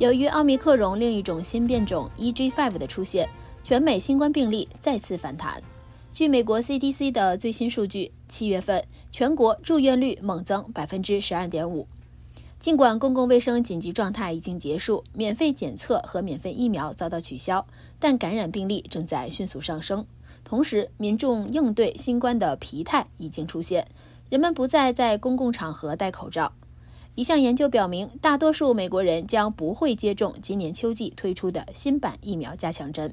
由于奥密克戎另一种新变种 e g 5的出现，全美新冠病例再次反弹。据美国 CDC 的最新数据，七月份全国住院率猛增百分之十二点五。尽管公共卫生紧急状态已经结束，免费检测和免费疫苗遭到取消，但感染病例正在迅速上升。同时，民众应对新冠的疲态已经出现，人们不再在公共场合戴口罩。一项研究表明，大多数美国人将不会接种今年秋季推出的新版疫苗加强针。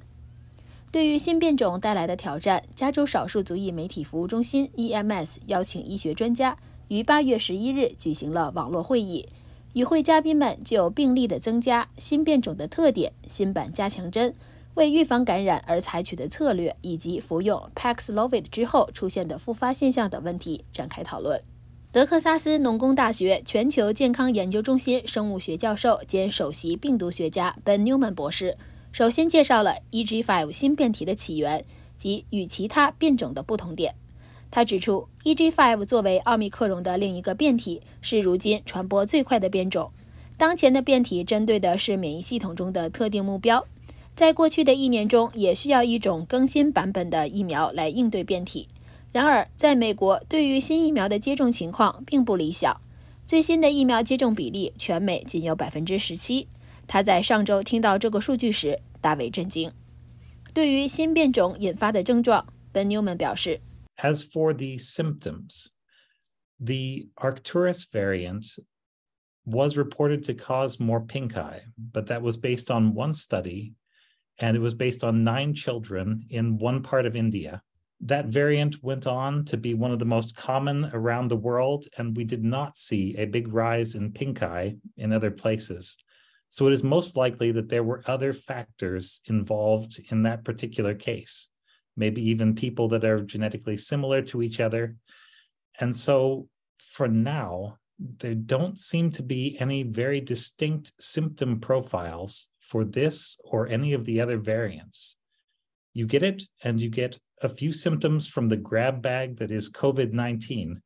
对于新变种带来的挑战，加州少数族裔媒体服务中心 （EMS） 邀请医学专家于8月11日举行了网络会议。与会嘉宾们就病例的增加、新变种的特点、新版加强针、为预防感染而采取的策略，以及服用 Paxlovid 之后出现的复发现象等问题展开讨论。德克萨斯农工大学全球健康研究中心生物学教授兼首席病毒学家 m a 曼博士首先介绍了 E.g. five 新变体的起源及与其他变种的不同点。他指出，E.g. five 作为奥密克戎的另一个变体，是如今传播最快的变种。当前的变体针对的是免疫系统中的特定目标，在过去的一年中，也需要一种更新版本的疫苗来应对变体。然而，在美国，对于新疫苗的接种情况并不理想。最新的疫苗接种比例，全美仅有百分之十七。他在上周听到这个数据时大为震惊。对于新变种引发的症状，本纽曼表示：“As for the symptoms, the Arcturus variant was reported to cause more pink eye, but that was based on one study, and it was based on nine children in one part of India.” That variant went on to be one of the most common around the world, and we did not see a big rise in pink eye in other places. So it is most likely that there were other factors involved in that particular case, maybe even people that are genetically similar to each other. And so for now, there don't seem to be any very distinct symptom profiles for this or any of the other variants. You get it, and you get a few symptoms from the grab bag that is COVID 19,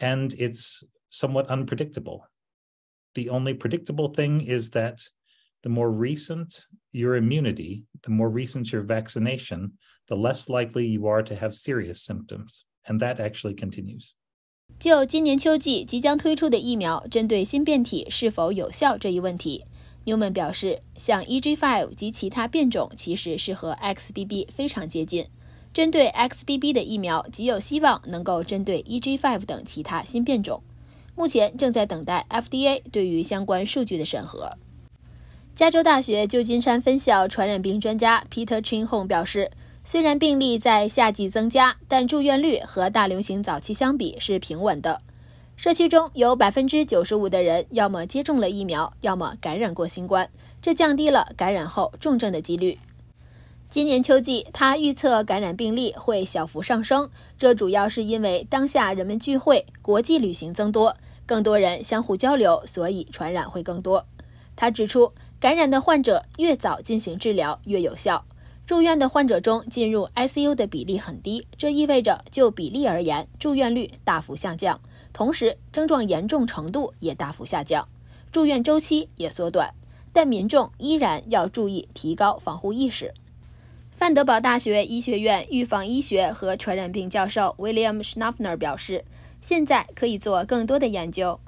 and it's somewhat unpredictable. The only predictable thing is that the more recent your immunity, the more recent your vaccination, the less likely you are to have serious symptoms. And that actually continues. 就今年秋季即将推出的疫苗针对新变体是否有效这一问题，Newman 表示，像 E.g.5 及其他变种其实是和 XBB 非常接近，针对 XBB 的疫苗极有希望能够针对 E.g.5 等其他新变种。目前正在等待 FDA 对于相关数据的审核。加州大学旧金山分校传染病专家 Peter Chin-Hong 表示，虽然病例在夏季增加，但住院率和大流行早期相比是平稳的。社区中有百分之九十五的人要么接种了疫苗，要么感染过新冠，这降低了感染后重症的几率。今年秋季，他预测感染病例会小幅上升，这主要是因为当下人们聚会、国际旅行增多，更多人相互交流，所以传染会更多。他指出，感染的患者越早进行治疗越有效。住院的患者中进入 ICU 的比例很低，这意味着就比例而言，住院率大幅下降，同时症状严重程度也大幅下降，住院周期也缩短。但民众依然要注意提高防护意识。范德堡大学医学院预防医学和传染病教授 William s c h n a f n e r 表示：“现在可以做更多的研究，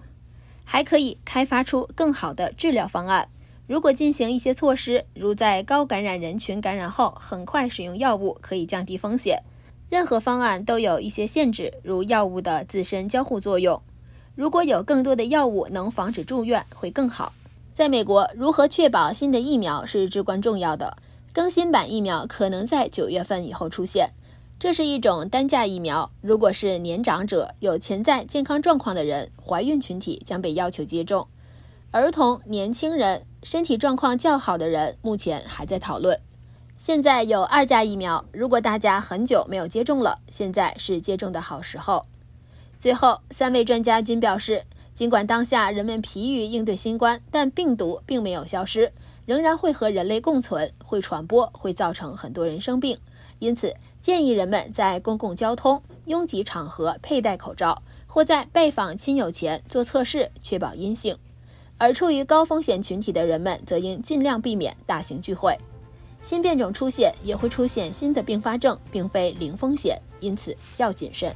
还可以开发出更好的治疗方案。”如果进行一些措施，如在高感染人群感染后很快使用药物，可以降低风险。任何方案都有一些限制，如药物的自身交互作用。如果有更多的药物能防止住院，会更好。在美国，如何确保新的疫苗是至关重要的。更新版疫苗可能在九月份以后出现。这是一种单价疫苗。如果是年长者、有潜在健康状况的人、怀孕群体将被要求接种。儿童、年轻人。身体状况较好的人目前还在讨论。现在有二价疫苗，如果大家很久没有接种了，现在是接种的好时候。最后，三位专家均表示，尽管当下人们疲于应对新冠，但病毒并没有消失，仍然会和人类共存，会传播，会造成很多人生病。因此，建议人们在公共交通、拥挤场合佩戴口罩，或在拜访亲友前做测试，确保阴性。而处于高风险群体的人们，则应尽量避免大型聚会。新变种出现也会出现新的并发症，并非零风险，因此要谨慎。